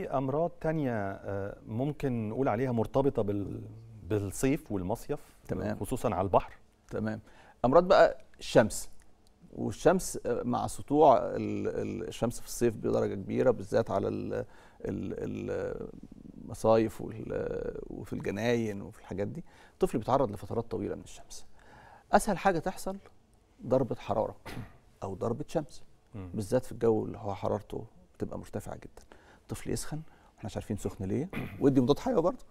في امراض تانية آه، ممكن نقول عليها مرتبطه بالصيف والمصيف تمام خصوصا على البحر تمام امراض بقى الشمس والشمس آه، مع سطوع الشمس في الصيف بدرجه كبيره بالذات على المصايف وفي الجناين وفي الحاجات دي الطفل بيتعرض لفترات طويله من الشمس اسهل حاجه تحصل ضربه حراره او ضربه شمس بالذات في الجو اللي هو حرارته بتبقى مرتفعه جدا الطفل يسخن واحنا مش عارفين سخن ليه وادي مضاد حيوي برضه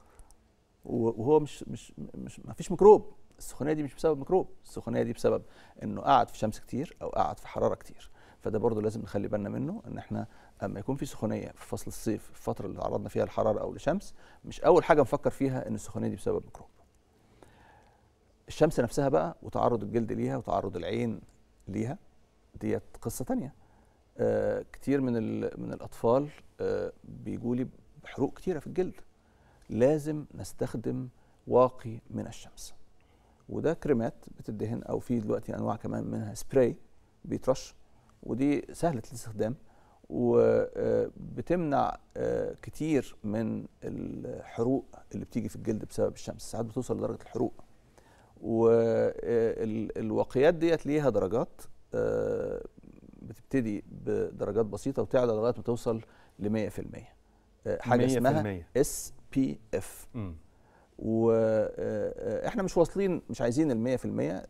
وهو مش مش مش ما فيش ميكروب السخونيه دي مش بسبب ميكروب السخونيه دي بسبب انه قعد في شمس كتير او قعد في حراره كتير فده برضه لازم نخلي بالنا منه ان احنا اما يكون في سخونيه في فصل الصيف في الفتره اللي تعرضنا فيها للحراره او للشمس مش اول حاجه نفكر فيها ان السخونيه دي بسبب ميكروب الشمس نفسها بقى وتعرض الجلد ليها وتعرض العين ليها ديت قصه تانية آه كتير من من الاطفال آه بيجوا لي بحروق كتيره في الجلد لازم نستخدم واقي من الشمس وده كريمات بتدهن او في دلوقتي انواع كمان منها سبراي بيترش ودي سهله الاستخدام وبتمنع آه، آه، كتير من الحروق اللي بتيجي في الجلد بسبب الشمس ساعات بتوصل لدرجه الحروق والواقيات آه، ديت ليها درجات بتبتدي بدرجات بسيطه وتعلى لغايه ما توصل ل 100% آه، حاجه 100% اسمها اس بي اف واحنا آه، آه، مش واصلين مش عايزين ال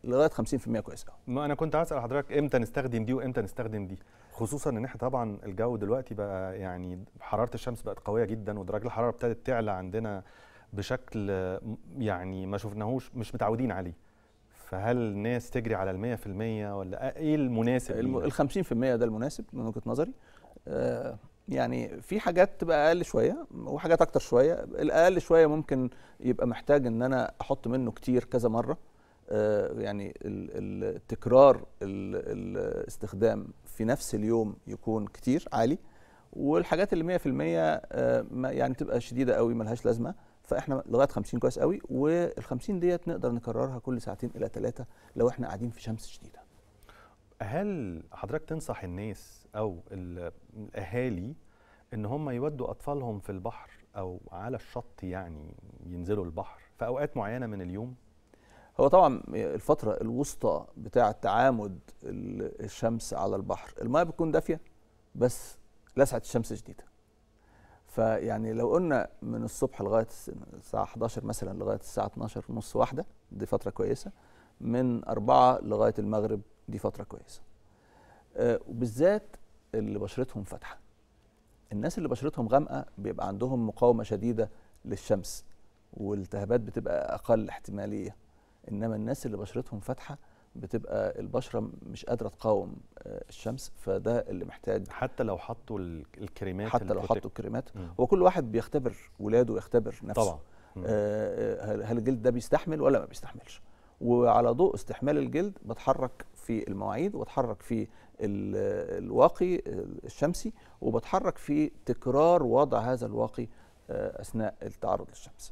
100% لغايه 50% كويس قوي ما انا كنت هسال حضرتك امتى نستخدم دي وامتى نستخدم دي خصوصا ان احنا طبعا الجو دلوقتي بقى يعني حراره الشمس بقت قويه جدا ودرجه الحراره ابتدت تعلى عندنا بشكل يعني ما شفناهوش مش متعودين عليه فهل الناس تجري على ال 100% ولا ايه, إيه المناسب؟ ال 50% ده المناسب من وجهه نظري آه، يعني في حاجات تبقى اقل شويه وحاجات اكتر شويه الاقل شويه ممكن يبقى محتاج ان انا احط منه كتير كذا مره آه، يعني التكرار الاستخدام في نفس اليوم يكون كتير عالي والحاجات اللي 100% آه يعني تبقى شديده قوي ملهاش لازمه فاحنا لغايه 50 كويس قوي وال 50 ديت نقدر نكررها كل ساعتين الى ثلاثه لو احنا قاعدين في شمس شديده. هل حضرتك تنصح الناس او الاهالي ان هم يودوا اطفالهم في البحر او على الشط يعني ينزلوا البحر في اوقات معينه من اليوم؟ هو طبعا الفترة الوسطى بتاع تعامد الشمس على البحر الماء بتكون دافية بس لسعة الشمس شديدة فيعني لو قلنا من الصبح لغايه الساعه 11 مثلا لغايه الساعه 12 نص واحده دي فتره كويسه من أربعة لغايه المغرب دي فتره كويسه آه، وبالذات اللي بشرتهم فاتحه الناس اللي بشرتهم غامقه بيبقى عندهم مقاومه شديده للشمس والتهابات بتبقى اقل احتماليه انما الناس اللي بشرتهم فاتحه بتبقى البشره مش قادره تقاوم آه، الشمس فده اللي محتاج حتى لو حطوا الكريمات حتى لو حطوا الكريمات هو كل واحد بيختبر ولاده ويختبر نفسه طبعا آه, آه، هل الجلد ده بيستحمل ولا ما بيستحملش وعلى ضوء استحمال الجلد بتحرك في المواعيد وبتحرك في الواقي آه، الشمسي وبتحرك في تكرار وضع هذا الواقي اثناء التعرض للشمس